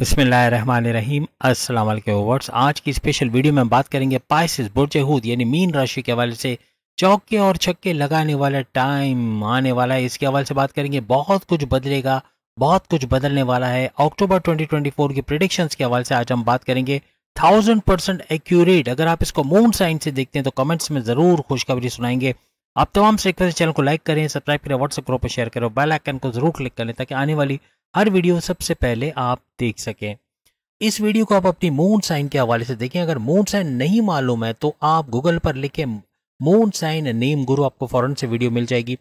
बसमीम अस्सलाम वालेकुम ओवर्स आज की स्पेशल वीडियो में हम बात करेंगे पाइसिस बुरजहूद यानी मीन राशि के हवाले से चौके और छक्के लगाने वाला टाइम आने वाला है इसके हवाले से बात करेंगे बहुत कुछ बदलेगा बहुत कुछ बदलने वाला है अक्टूबर 2024 की प्रडिक्शंस के हवाले से आज हम बात करेंगे थाउजेंड परसेंट एक्यूरेट अगर आप इसको मून साइन से देखते हैं तो कमेंट्स में ज़रूर खुशखबरी सुनाएंगे आप तमाम से रिक्वेस्ट चैनल को लाइक करें सब्सक्राइब करें व्हाट्सएप ग्रुप पर शेयर करें बेल आइकन को जरूर क्लिक करें ताकि आने वाली हर वीडियो सबसे पहले आप देख सकें इस वीडियो को आप अपनी मून साइन के हवाले से देखें अगर मून साइन नहीं मालूम है तो आप गूगल पर लिखें मून साइन नेम गुरु आपको फॉरन से वीडियो मिल जाएगी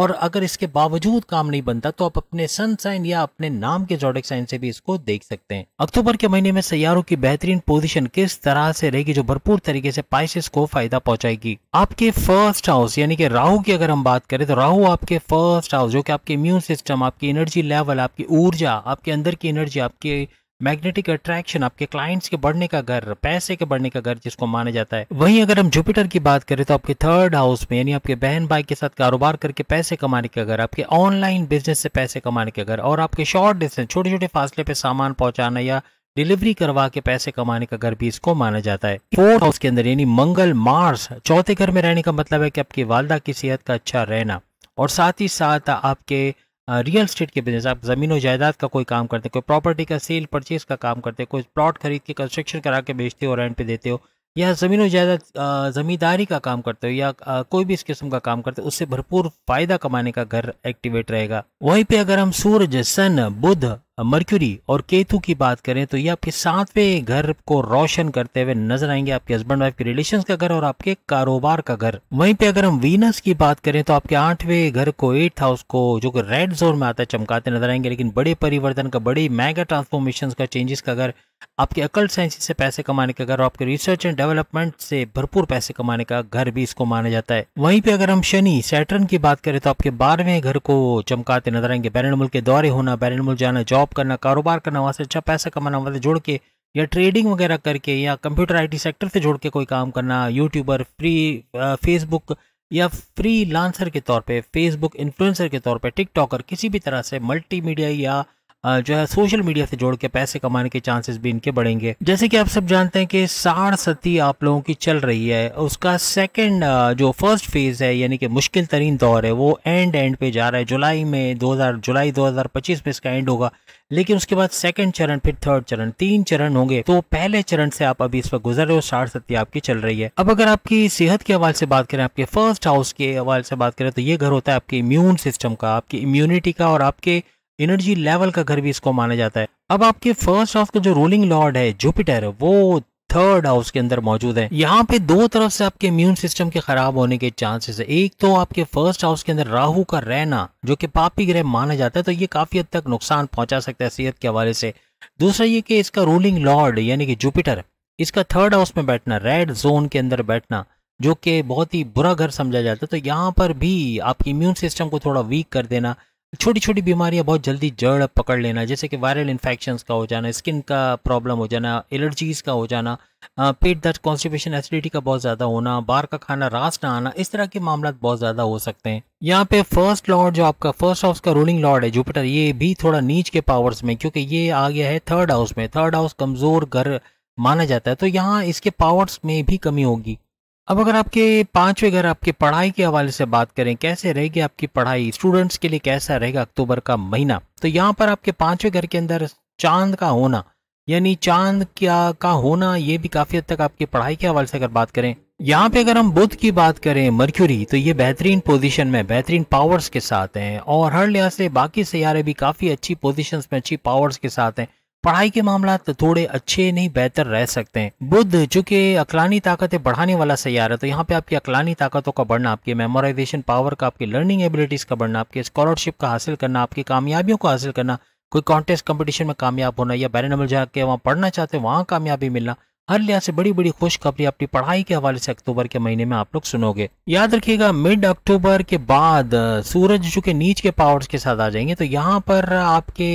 और अगर इसके बावजूद काम नहीं बनता तो आप अपने सन साइन या अपने नाम के जोडिक साइन से भी इसको देख सकते हैं अक्टूबर के महीने में सैयारों की बेहतरीन पोजीशन किस तरह से रहेगी जो भरपूर तरीके से पाइसिस को फायदा पहुंचाएगी आपके फर्स्ट हाउस यानी कि राहु की अगर हम बात करें तो राहु आपके फर्स्ट हाउस जो कि आपके इम्यून सिस्टम आपकी एनर्जी लेवल आपकी ऊर्जा आपके अंदर की एनर्जी आपके मैग्नेटिक अट्रैक्शन आपके क्लाइंट्स के बढ़ने का घर पैसे के बढ़ने का घर जिसको माना जाता है वहीं अगर हम जुपिटर की बात करें तो आपके थर्ड हाउस में यानी आपके बहन भाई के साथ कारोबार करके पैसे कमाने का घर आपके ऑनलाइन बिजनेस से पैसे कमाने का घर और आपके शॉर्ट डिस्टेंस छोटे छोटे फासले पे सामान पहुंचाना या डिलीवरी करवा के पैसे कमाने का घर भी इसको माना जाता है फोर्थ हाउस के अंदर यानी मंगल मार्स चौथे घर में रहने का मतलब है कि आपकी वालदा की सेहत का अच्छा रहना और साथ ही साथ आपके रियल स्टेट के बिजनेस आप जमीनों जायदाद का कोई काम करते हैं कोई प्रॉपर्टी का सेल परचेज का काम करते हो कोई प्लॉट खरीद के कंस्ट्रक्शन करा के बेचते हो रेंट पे देते हो या जमीनों जायदाद ज़मींदारी का काम करते हो या कोई भी इस किस्म का काम करते हो उससे भरपूर फ़ायदा कमाने का घर एक्टिवेट रहेगा वहीं पे अगर हम सूरज सन बुध मर्क्यूरी और केतु की बात करें तो ये आपके सातवें घर को रोशन करते हुए नजर आएंगे आपके हस्बैंड वाइफ के रिलेशन का घर और आपके कारोबार का घर वहीं पे अगर हम वीनस की बात करें तो आपके आठवें घर को एट हाउस को जो कि रेड जोन में आता है चमकाते नजर आएंगे लेकिन बड़े परिवर्तन का बड़े मैगा ट्रांसफॉर्मेशन का चेंजेस का घर आपके अकल साइंस से पैसे कमाने का घर और आपके रिसर्च एंड डेवलपमेंट से भरपूर पैसे कमाने का घर भी इसको माना जाता है वहीं पे अगर हम शनि सैटर्न की बात करें तो आपके बारहवें घर को चमकाते नजर आएंगे बैरनमुल के दौरे होना मुल्क जाना जॉब करना कारोबार करना वहाँ से अच्छा पैसा कमाना वहाँ से जोड़ के या ट्रेडिंग वगैरह करके या कंप्यूटर आईटी सेक्टर से जोड़ के कोई काम करना यूट्यूबर फ्री फेसबुक या फ्री लांसर के तौर पर फेसबुक इन्फ्लुएंसर के तौर पर टिकटॉकर किसी भी तरह से मल्टीमीडिया या जो है सोशल मीडिया से जोड़ के पैसे कमाने के चांसेस भी इनके बढ़ेंगे जैसे कि आप सब जानते हैं कि साढ़ सती आप लोगों की चल रही है उसका सेकंड जो फर्स्ट फेज है यानी कि मुश्किल तरीन दौर है वो एंड एंड पे जा रहा है जुलाई में 2000 जुलाई 2025 में इसका एंड होगा लेकिन उसके बाद सेकंड चरण फिर थर्ड चरण तीन चरण होंगे तो पहले चरण से आप अभी इस पर गुजर रहे हो साठ सत्ती आपकी चल रही है अब अगर आपकी सेहत के हवाले से बात करें आपके फर्स्ट हाउस के हवाले से बात करें तो ये घर होता है आपके इम्यून सिस्टम का आपकी इम्यूनिटी का और आपके एनर्जी लेवल का घर भी इसको माना जाता है अब आपके फर्स्ट हाउस का जो रूलिंग लॉर्ड है जुपिटर वो थर्ड हाउस के अंदर मौजूद है यहाँ पे दो तरफ से आपके इम्यून सिस्टम के खराब होने के चांसेस है एक तो आपके फर्स्ट हाउस के अंदर राहु का रहना जो कि पापी ग्रह माना जाता है तो ये काफी हद तक नुकसान पहुंचा सकता है सेहत के हवाले से दूसरा ये कि इसका रूलिंग लॉर्ड यानी कि जुपिटर इसका थर्ड हाउस में बैठना रेड जोन के अंदर बैठना जो कि बहुत ही बुरा घर समझा जाता है तो यहाँ पर भी आपके इम्यून सिस्टम को थोड़ा वीक कर देना छोटी छोटी बीमारियां बहुत जल्दी जड़ पकड़ लेना जैसे कि वायरल इन्फेक्शन का हो जाना स्किन का प्रॉब्लम हो जाना एलर्जीज़ का हो जाना पेट दर्द कॉन्स्टिपेशन एसिडिटी का बहुत ज़्यादा होना बाहर का खाना रास ना आना इस तरह के मामला बहुत ज़्यादा हो सकते हैं यहाँ पे फर्स्ट लॉर्ड जो आपका फर्स्ट हाउस का रूलिंग लॉर्ड है जुपिटर ये भी थोड़ा नीच के पावर्स में क्योंकि ये आ गया है थर्ड हाउस में थर्ड हाउस कमज़ोर घर माना जाता है तो यहाँ इसके पावर्स में भी कमी होगी अब अगर आपके पांचवें घर आपके पढ़ाई के हवाले से बात करें कैसे रहेगी आपकी पढ़ाई स्टूडेंट्स के लिए कैसा रहेगा अक्टूबर का महीना तो यहाँ पर आपके पांचवें घर के अंदर चांद का होना यानी चांद क्या का होना ये भी काफ़ी हद तक आपकी पढ़ाई के हवाले से अगर बात करें यहाँ पे अगर हम बुद्ध की बात करें मर्क्यूरी तो ये बेहतरीन पोजीशन में बेहतरीन पावर्स के साथ हैं और हर लिहाज से बाकी सैारे भी काफ़ी अच्छी पोजीशंस में अच्छी पावर्स के साथ हैं पढ़ाई के मामला थोड़े अच्छे नहीं बेहतर रह सकते हैं बुद्ध चूंकि अकलानी ताकतें बढ़ाने वाला सैयार है तो यहाँ पे आपकी अकलानी ताकतों का बढ़ना आपकी मेमोराइजेशन पावर का आपकी लर्निंग एबिलिटीज़ का बढ़ना आपकी स्कॉलरशिप का हासिल करना आपकी कामयाबियों को हासिल करना कोई कॉन्टेस्ट कंपटीशन में कामयाब होना या बैरनमल जाके वहाँ पढ़ना चाहते हैं वहाँ कामयाबी मिलना हर लिहाज से बड़ी बड़ी खुशखबरी अपनी पढ़ाई के हवाले से अक्टूबर के महीने में आप लोग सुनोगे याद रखिएगा मिड अक्टूबर के बाद सूरज चूंकि नीच के पावर्स के साथ आ जाएंगे तो यहाँ पर आपके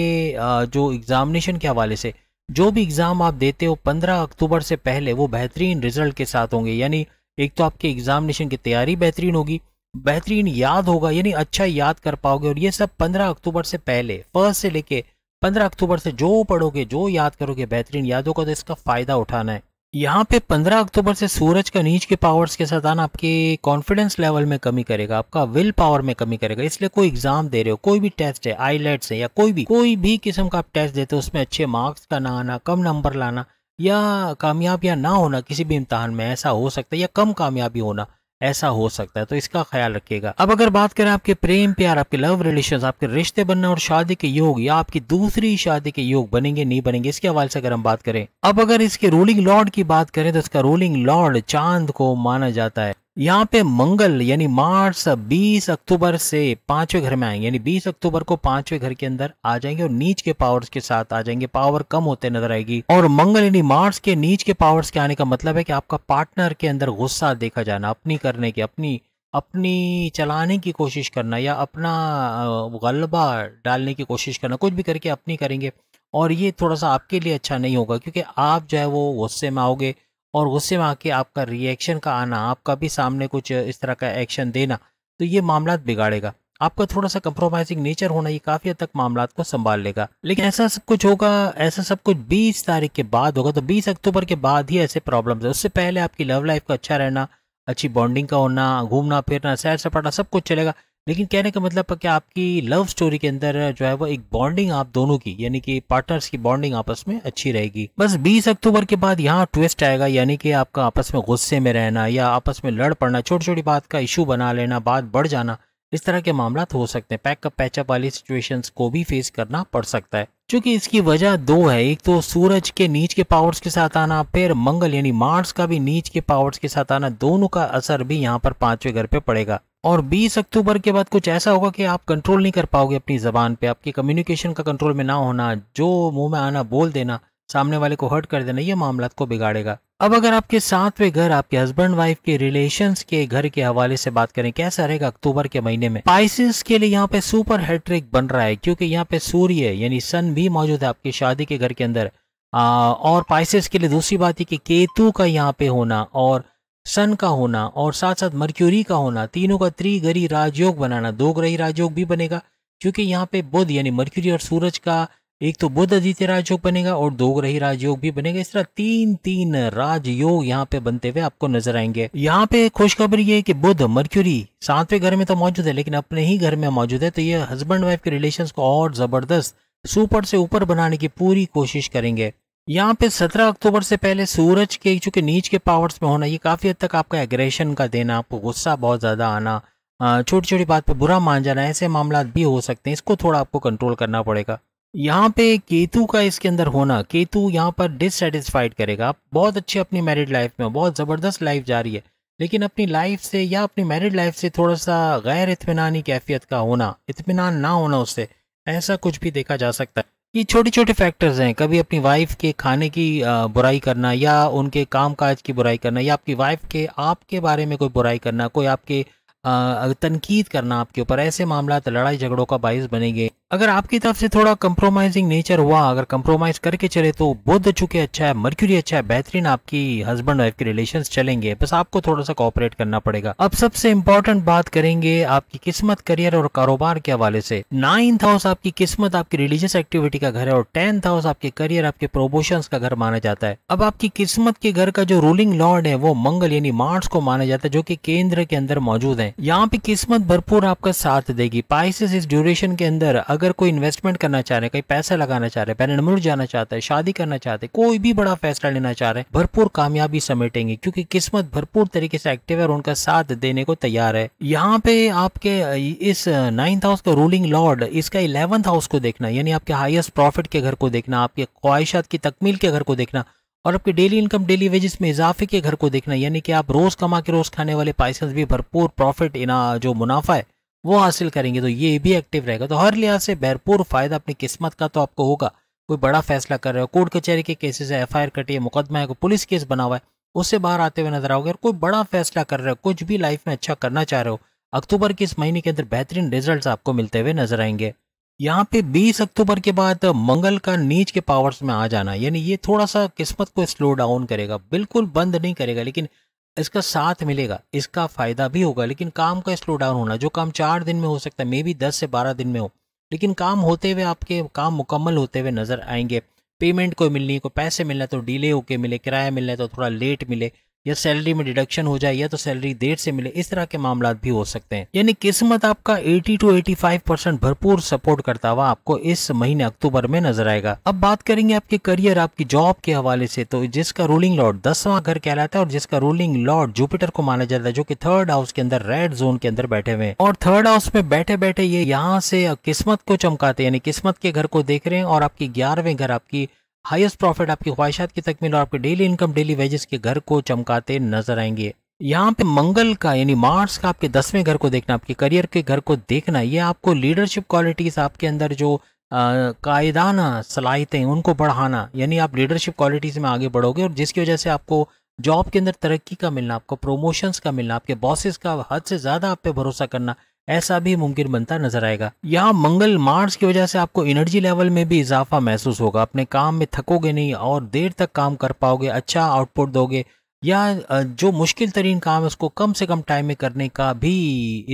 जो एग्जामिनेशन के हवाले से जो भी एग्ज़ाम आप देते हो पंद्रह अक्टूबर से पहले वो बेहतरीन रिजल्ट के साथ होंगे यानी एक तो आपके एग्जामिनेशन की तैयारी बेहतरीन होगी बेहतरीन याद होगा यानी अच्छा याद कर पाओगे और ये सब पंद्रह अक्टूबर से पहले फर्स्ट से लेके पंद्रह अक्टूबर से जो पढ़ोगे जो याद करोगे बेहतरीन यादों का तो इसका फायदा उठाना है यहाँ पे 15 अक्टूबर से सूरज का नीच के पावर्स के साथ आना आपके कॉन्फिडेंस लेवल में कमी करेगा आपका विल पावर में कमी करेगा इसलिए कोई एग्जाम दे रहे हो कोई भी टेस्ट है आईलेट्स है या कोई भी कोई भी किस्म का आप टेस्ट देते हो उसमें अच्छे मार्क्स का ना आना कम नंबर लाना या कामयाब या ना होना किसी भी इम्तहान में ऐसा हो सकता है या कम कामयाबी होना ऐसा हो सकता है तो इसका ख्याल रखिएगा अब अगर बात करें आपके प्रेम प्यार आपके लव रिलेशन आपके रिश्ते बनना और शादी के योग या आपकी दूसरी शादी के योग बनेंगे नहीं बनेंगे इसके हवाले से अगर हम बात करें अब अगर इसके रूलिंग लॉर्ड की बात करें तो इसका रूलिंग लॉर्ड चांद को माना जाता है यहाँ पे मंगल यानी मार्स 20 अक्टूबर से पांचवें घर में आएंगे यानी 20 अक्टूबर को पांचवें घर के अंदर आ जाएंगे और नीच के पावर्स के साथ आ जाएंगे पावर कम होते नजर आएगी और मंगल यानी मार्स के नीच के पावर्स के आने का मतलब है कि आपका पार्टनर के अंदर गुस्सा देखा जाना अपनी करने की अपनी अपनी चलाने की कोशिश करना या अपना गलबा डालने की कोशिश करना कुछ भी करके अपनी करेंगे और ये थोड़ा सा आपके लिए अच्छा नहीं होगा क्योंकि आप जो है वो गुस्से में आओगे और गुस्से में आके आपका रिएक्शन का आना आपका भी सामने कुछ इस तरह का एक्शन देना तो ये मामला बिगाड़ेगा आपका थोड़ा सा कंप्रोमाइजिंग नेचर होना ये काफ़ी हद तक मामला को संभाल लेगा लेकिन ऐसा सब कुछ होगा ऐसा सब कुछ 20 तारीख के बाद होगा तो 20 अक्टूबर के बाद ही ऐसे प्रॉब्लम्स है उससे पहले आपकी लव लाइफ का अच्छा रहना अच्छी बॉन्डिंग का होना घूमना फिरना सैर सपाटा सब कुछ चलेगा लेकिन कहने का मतलब कि आपकी लव स्टोरी के अंदर जो है वो एक बॉन्डिंग आप दोनों की यानी कि पार्टनर्स की बॉन्डिंग आपस में अच्छी रहेगी बस 20 अक्टूबर के बाद यहाँ ट्विस्ट आएगा यानी कि आपका आपस में गुस्से में रहना या आपस में लड़ पड़ना छोटी छोटी बात का इशू बना लेना बात बढ़ जाना इस तरह के मामला तो हो सकते हैं पैकअप पैचअप वाली सिचुएशन को भी फेस करना पड़ सकता है क्योंकि इसकी वजह दो है एक तो सूरज के नीच के पावर्स के साथ आना फिर मंगल यानी मार्स का भी नीच के पावर्स के साथ आना दोनों का असर भी यहाँ पर पांचवें घर पे पड़ेगा और 20 अक्टूबर के बाद कुछ ऐसा होगा कि आप कंट्रोल नहीं कर पाओगे अपनी ज़बान पे आपकी कम्युनिकेशन का कंट्रोल में ना होना जो मुंह में आना बोल देना सामने वाले को हर्ट कर देना ये मामला को बिगाड़ेगा अब अगर आपके सातवें घर आपके हस्बैंड वाइफ के रिलेशंस के घर के हवाले से बात करें कैसा रहेगा अक्टूबर के महीने में पाइसिस के लिए यहाँ पे सुपर हेट्रिक बन रहा है क्योंकि यहाँ पे सूर्य यानी सन भी मौजूद है आपकी शादी के घर के अंदर आ, और पाइसिस के लिए दूसरी बात है कि केतु का यहाँ पे होना और सन का होना और साथ साथ मर्क्यूरी का होना तीनों का त्रिगरी राजयोग बनाना दो ग्रही राजयोग भी बनेगा क्योंकि यहाँ पे बुध यानी मर्क्यूरी और सूरज का एक तो बुध आदित्य राजयोग बनेगा और दो ग्रही राजयोग भी बनेगा इस तरह तीन तीन राजयोग यहाँ पे बनते हुए आपको नजर आएंगे यहाँ पे खुशखबरी ये कि बुध मर्क्यूरी सातवें घर में तो मौजूद है लेकिन अपने ही घर में मौजूद है तो ये हस्बैंड वाइफ के रिलेशन को और जबरदस्त सुपर से ऊपर बनाने की पूरी कोशिश करेंगे यहाँ पे 17 अक्टूबर से पहले सूरज के चूंकि नीच के पावर्स में होना ये काफ़ी हद तक आपका एग्रेशन का देना आपको गुस्सा बहुत ज़्यादा आना छोटी छोटी बात पे बुरा मान जाना ऐसे मामला भी हो सकते हैं इसको थोड़ा आपको कंट्रोल करना पड़ेगा यहाँ पे केतु का इसके अंदर होना केतु यहाँ पर डिससेटिस्फाइड करेगा आप बहुत अच्छे अपनी मैरिड लाइफ में बहुत ज़बरदस्त लाइफ जा रही है लेकिन अपनी लाइफ से या अपनी मैरिड लाइफ से थोड़ा सा गैर इतमान कैफियत का होना इतमान ना होना उससे ऐसा कुछ भी देखा जा सकता है ये छोटे छोटे फैक्टर्स हैं कभी अपनी वाइफ के खाने की बुराई करना या उनके काम काज की बुराई करना या आपकी वाइफ के आपके बारे में कोई बुराई करना कोई आपके तनकीद करना आपके ऊपर ऐसे मामला लड़ाई झगड़ों का बायस बनेंगे अगर आपकी तरफ से थोड़ा कंप्रोमाइजिंग नेचर हुआ अगर कंप्रोमाइज करके चले तो बुद्ध चुके अच्छा है मर्क्यूरी अच्छा है बेहतरीन आपकी हस्बैंड वाइफ के रिलेशन चलेंगे बस आपको थोड़ा सा कॉपरेट करना पड़ेगा अब सबसे इम्पोर्टेंट बात करेंगे आपकी किस्मत करियर और कारोबार के हवाले से नाइन्थ हाउस आपकी किस्मत आपकी रिलीजियस एक्टिविटी का घर है और टेंथ हाउस आपके करियर आपके प्रोमोशन का घर माना जाता है अब आपकी किस्मत के घर का जो रूलिंग लॉर्ड है वो मंगल यानी मार्स को माना जाता है जो की केंद्र के अंदर मौजूद है यहाँ पे किस्मत भरपूर आपका साथ देगी पाइसिस इस ड्यूरेशन के अंदर अगर कोई इन्वेस्टमेंट करना चाह रहे हैं कहीं पैसा लगाना चाह रहे हैं बेनमूर जाना चाहते हैं शादी करना चाहते हैं कोई भी बड़ा फैसला लेना चाह रहे हैं भरपूर कामयाबी समेटेंगे क्योंकि किस्मत भरपूर तरीके से एक्टिव है और उनका साथ देने को तैयार है यहाँ पे आपके इस नाइन्थ हाउस का रूलिंग लॉर्ड इसका इलेवंथ हाउस को देखना यानी आपके हाइएस्ट प्रॉफिट के घर को देखना आपके ख्वाहिशात की तकमील के घर को देखना और आपके डेली इनकम डेली वेजेस में इजाफे के घर को देखना यानी कि आप रोज़ कमा के रोज़ खाने वाले पाइसेंस भी भरपूर प्रॉफिट इना जो मुनाफा है वो हासिल करेंगे तो ये भी एक्टिव रहेगा तो हर लिहाज से भरपूर फायदा अपनी किस्मत का तो आपको होगा कोई बड़ा फैसला कर रहे हो कोर्ट कचहरी के केसेस है एफ आई कटी है मुकदमा है कोई पुलिस केस बना हुआ है उससे बाहर आते हुए नजर आओगे और कोई बड़ा फैसला कर रहे हो कुछ भी लाइफ में अच्छा करना चाह रहे हो अक्टूबर के इस महीने के अंदर बेहतरीन रिजल्ट आपको मिलते हुए नजर आएंगे यहाँ पे 20 अक्टूबर के बाद मंगल का नीच के पावर्स में आ जाना यानी ये थोड़ा सा किस्मत को स्लो डाउन करेगा बिल्कुल बंद नहीं करेगा लेकिन इसका साथ मिलेगा इसका फ़ायदा भी होगा लेकिन काम का स्लो डाउन होना जो काम चार दिन में हो सकता है मे बी दस से बारह दिन में हो लेकिन काम होते हुए आपके काम मुकम्मल होते हुए नज़र आएंगे पेमेंट को मिलनी को पैसे मिलना तो डिले होके मिले किराया मिलना तो थोड़ा लेट मिले या सैलरी में डिडक्शन हो जाए या तो सैलरी देर से मिले इस तरह के मामला भी हो सकते हैं यानी किस्मत आपका 80 टू 85 परसेंट भरपूर सपोर्ट करता हुआ आपको इस महीने अक्टूबर में नजर आएगा अब बात करेंगे आपके करियर आपकी जॉब के हवाले से तो जिसका रूलिंग लॉर्ड दसवां घर कहलाता है और जिसका रूलिंग लॉर्ड जुपिटर को माना जाता है जो की थर्ड हाउस के अंदर रेड जोन के अंदर बैठे हुए और थर्ड हाउस में बैठे बैठे ये यहाँ से किस्मत को चमकाते यानी किस्मत के घर को देख रहे हैं और आपकी ग्यारहवें घर आपकी हाईएस्ट प्रॉफिट आपकी ख्वाहिशात की तकमील और आपके डेली इनकम डेली वेजेस के घर को चमकाते नजर आएंगे यहाँ पे मंगल का यानी मार्स का आपके दसवें घर को देखना आपके करियर के घर को देखना ये आपको लीडरशिप क्वालिटीज़ आपके अंदर जो कायदाना सलाहितें उनको बढ़ाना यानी आप लीडरशिप क्वालिटीज़ में आगे बढ़ोगे और जिसकी वजह से आपको जॉब के अंदर तरक्की का मिलना आपको प्रोमोशंस का मिलना आपके बॉसेस का हद से ज़्यादा आप पे भरोसा करना ऐसा भी मुमकिन बनता नजर आएगा यहाँ मंगल मार्स की वजह से आपको एनर्जी लेवल में भी इजाफा महसूस होगा अपने काम में थकोगे नहीं और देर तक काम कर पाओगे अच्छा आउटपुट दोगे या जो मुश्किल तरीन काम है उसको कम से कम टाइम में करने का भी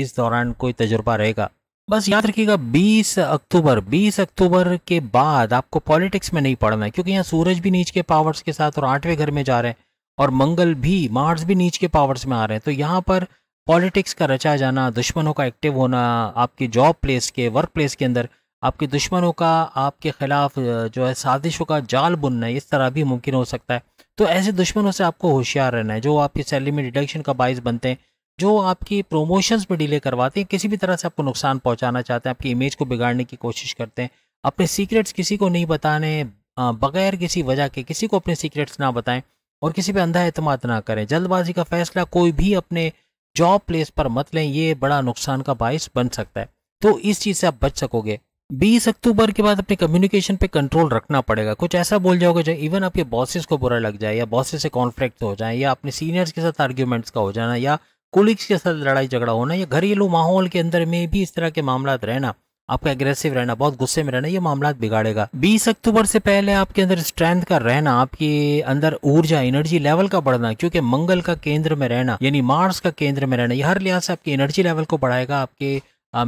इस दौरान कोई तजुर्बा रहेगा बस याद रखिएगा 20 अक्टूबर 20 अक्टूबर के बाद आपको पॉलिटिक्स में नहीं पढ़ना है क्योंकि यहाँ सूरज भी नीच के पावर्स के साथ और आठवें घर में जा रहे हैं और मंगल भी मार्स भी नीच के पावर्स में आ रहे हैं तो यहाँ पर पॉलिटिक्स का रचा जाना दुश्मनों का एक्टिव होना आपकी जॉब प्लेस के वर्क प्लेस के अंदर आपके दुश्मनों का आपके ख़िलाफ़ जो है साजिशों का जाल बुनना इस तरह भी मुमकिन हो सकता है तो ऐसे दुश्मनों से आपको होशियार रहना है जो आपकी सैलरी में डिडक्शन का बायस बनते हैं जो आपकी प्रोमोशंस में डिले करवाते हैं किसी भी तरह से आपको नुकसान पहुंचाना चाहते हैं आपकी इमेज को बिगाड़ने की कोशिश करते हैं अपने सीक्रेट्स किसी को नहीं बताने बगैर किसी वजह के किसी को अपने सीक्रेट्स ना बताएं और किसी पर अंधा अतमाद ना करें जल्दबाजी का फैसला कोई भी अपने जॉब प्लेस पर मत लें ये बड़ा नुकसान का बायस बन सकता है तो इस चीज़ से आप बच सकोगे बीस अक्टूबर के बाद अपने कम्युनिकेशन पे कंट्रोल रखना पड़ेगा कुछ ऐसा बोल जाओगे जो इवन आपके बॉसेस को बुरा लग जाए या बॉसेस से कॉन्फ्लिक्ट हो जाए या अपने सीनियर्स के साथ आर्ग्यूमेंट्स का हो जाना या कोलिग्स के साथ लड़ाई झगड़ा होना या घरेलू माहौल के अंदर में भी इस तरह के मामला रहना आपको एग्रेसिव रहना बहुत गुस्से में रहना ये मामला बिगाड़ेगा बीस अक्टूबर से पहले आपके अंदर स्ट्रेंथ का रहना आपके अंदर ऊर्जा एनर्जी लेवल का बढ़ना क्योंकि मंगल का केंद्र में रहना यानी मार्स का केंद्र में रहना ये हर लिहाज से आपकी एनर्जी लेवल को बढ़ाएगा आपके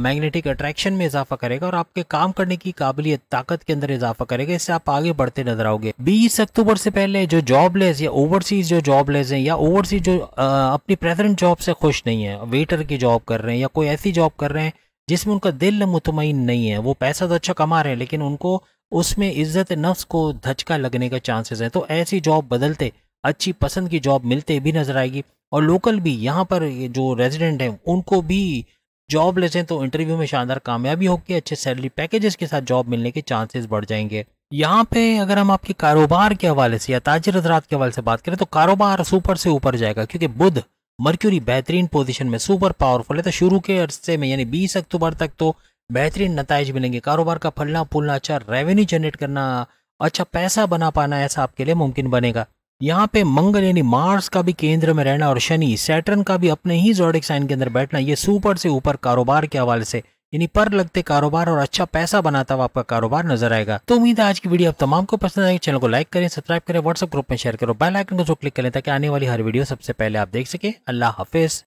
मैग्नेटिक अट्रैक्शन में इजाफा करेगा और आपके काम करने की काबिलियत ताकत के अंदर इजाफा करेगा इससे आप आगे बढ़ते नजर आओगे 20 अक्टूबर से पहले जो जॉबलेस या ओवरसीज जो जॉबलेस हैं या ओवरसीज जो आ, अपनी प्रेजेंट जॉब से खुश नहीं है वेटर की जॉब कर रहे हैं या कोई ऐसी जॉब कर रहे हैं जिसमें उनका दिल मुतमिन नहीं है वो पैसा तो अच्छा कमा रहे हैं लेकिन उनको उसमें इज्जत नफ्स को धचका लगने का चांसेस है तो ऐसी जॉब बदलते अच्छी पसंद की जॉब मिलते भी नज़र आएगी और लोकल भी यहाँ पर जो रेजिडेंट हैं उनको भी जॉब लेते हैं तो इंटरव्यू में शानदार कामयाबी होगी अच्छे सैलरी पैकेजेस के साथ जॉब मिलने के चांसेस बढ़ जाएंगे यहाँ पे अगर हम आपके कारोबार के हवाले से या ताजर हजरात के हवाले से बात करें तो कारोबार सुपर से ऊपर जाएगा क्योंकि बुध मर्क्यूरी बेहतरीन पोजीशन में सुपर पावरफुल है तो शुरू के अरसे में यानी बीस अक्टूबर तक तो बेहतरीन नतज मिलेंगे कारोबार का फलना फूलना अच्छा रेवेन्यू जनरेट करना अच्छा पैसा बना पाना ऐसा आपके लिए मुमकिन बनेगा यहाँ पे मंगल यानी मार्स का भी केंद्र में रहना और शनि सैटर्न का भी अपने ही जोडिक साइन के अंदर बैठना ये सुपर से ऊपर कारोबार के हवाले से यानी पर लगते कारोबार और अच्छा पैसा बनाता हुआ आपका कारोबार नजर आएगा तो उम्मीद है आज की वीडियो आप तमाम को पसंद आएगी चैनल को लाइक करें सब्सक्राइब करें व्हाट्सअप ग्रुप में शेयर करो बेल आइकन को जो क्लिक करें ताकि आने वाली हर वीडियो सबसे पहले आप देख सके अल्लाह हाफिज